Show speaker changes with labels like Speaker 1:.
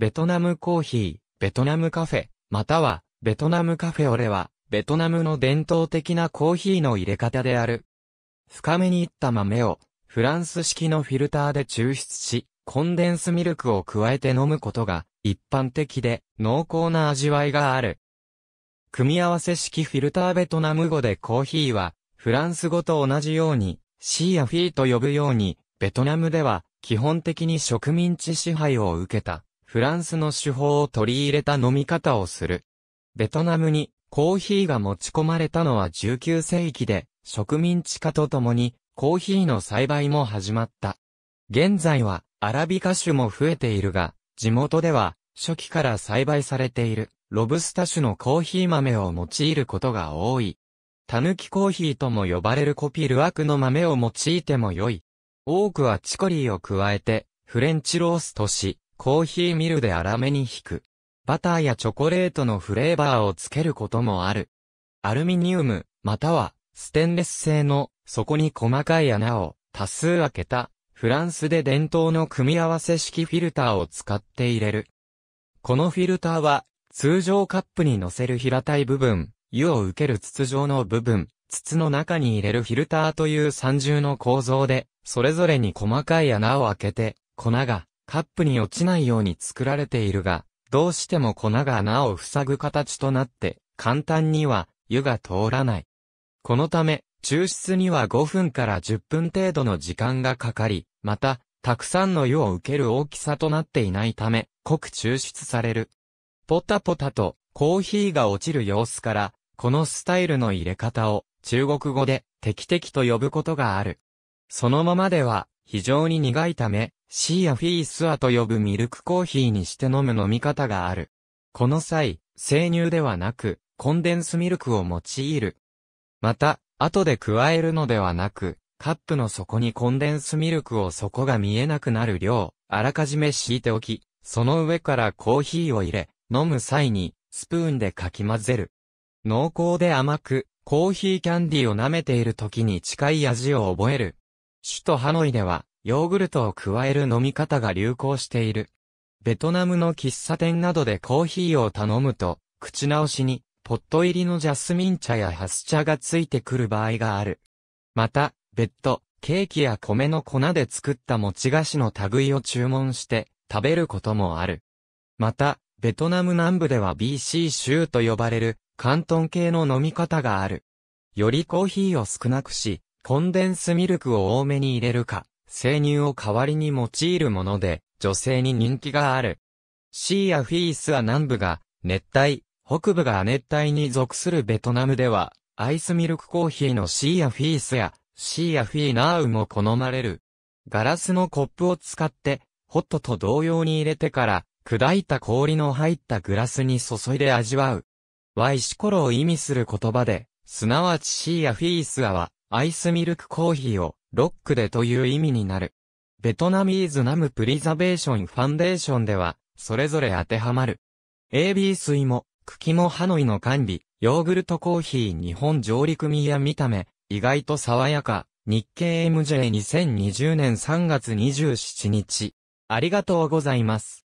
Speaker 1: ベトナムコーヒー、ベトナムカフェ、または、ベトナムカフェオレは、ベトナムの伝統的なコーヒーの入れ方である。深めにいった豆を、フランス式のフィルターで抽出し、コンデンスミルクを加えて飲むことが、一般的で、濃厚な味わいがある。組み合わせ式フィルターベトナム語でコーヒーは、フランス語と同じように、シーアフィーと呼ぶように、ベトナムでは、基本的に植民地支配を受けた。フランスの手法を取り入れた飲み方をする。ベトナムにコーヒーが持ち込まれたのは19世紀で、植民地化とともにコーヒーの栽培も始まった。現在はアラビカ種も増えているが、地元では初期から栽培されているロブスタ種のコーヒー豆を用いることが多い。タヌキコーヒーとも呼ばれるコピルアクの豆を用いても良い。多くはチコリーを加えてフレンチローストし、コーヒーミルで粗めに引く。バターやチョコレートのフレーバーをつけることもある。アルミニウム、または、ステンレス製の、底に細かい穴を、多数開けた、フランスで伝統の組み合わせ式フィルターを使って入れる。このフィルターは、通常カップに乗せる平たい部分、湯を受ける筒状の部分、筒の中に入れるフィルターという三重の構造で、それぞれに細かい穴を開けて、粉がカップに落ちないように作られているが、どうしても粉が穴を塞ぐ形となって、簡単には湯が通らない。このため、抽出には5分から10分程度の時間がかかり、また、たくさんの湯を受ける大きさとなっていないため、濃く抽出される。ポタポタとコーヒーが落ちる様子から、このスタイルの入れ方を中国語でテキと呼ぶことがある。そのままでは非常に苦いため、シーアフィースアと呼ぶミルクコーヒーにして飲む飲み方がある。この際、生乳ではなく、コンデンスミルクを用いる。また、後で加えるのではなく、カップの底にコンデンスミルクを底が見えなくなる量、あらかじめ敷いておき、その上からコーヒーを入れ、飲む際に、スプーンでかき混ぜる。濃厚で甘く、コーヒーキャンディを舐めている時に近い味を覚える。首都ハノイでは、ヨーグルトを加える飲み方が流行している。ベトナムの喫茶店などでコーヒーを頼むと、口直しに、ポット入りのジャスミン茶やハス茶がついてくる場合がある。また、別途、ケーキや米の粉で作った餅菓子の類を注文して、食べることもある。また、ベトナム南部では BC 州と呼ばれる、関東系の飲み方がある。よりコーヒーを少なくし、コンデンスミルクを多めに入れるか、生乳を代わりに用いるもので、女性に人気がある。シーアフィースは南部が熱帯、北部が亜熱帯に属するベトナムでは、アイスミルクコーヒーのシーアフィースや、シーアフィーナーウも好まれる。ガラスのコップを使って、ホットと同様に入れてから、砕いた氷の入ったグラスに注いで味わう。ワイシコロを意味する言葉で、すなわちシーアフィースアは、アイスミルクコーヒーをロックでという意味になる。ベトナミーズナムプリザベーションファンデーションでは、それぞれ当てはまる。AB 水も、茎もハノイの管理、ヨーグルトコーヒー日本上陸味や見た目、意外と爽やか、日経 MJ2020 年3月27日。ありがとうございます。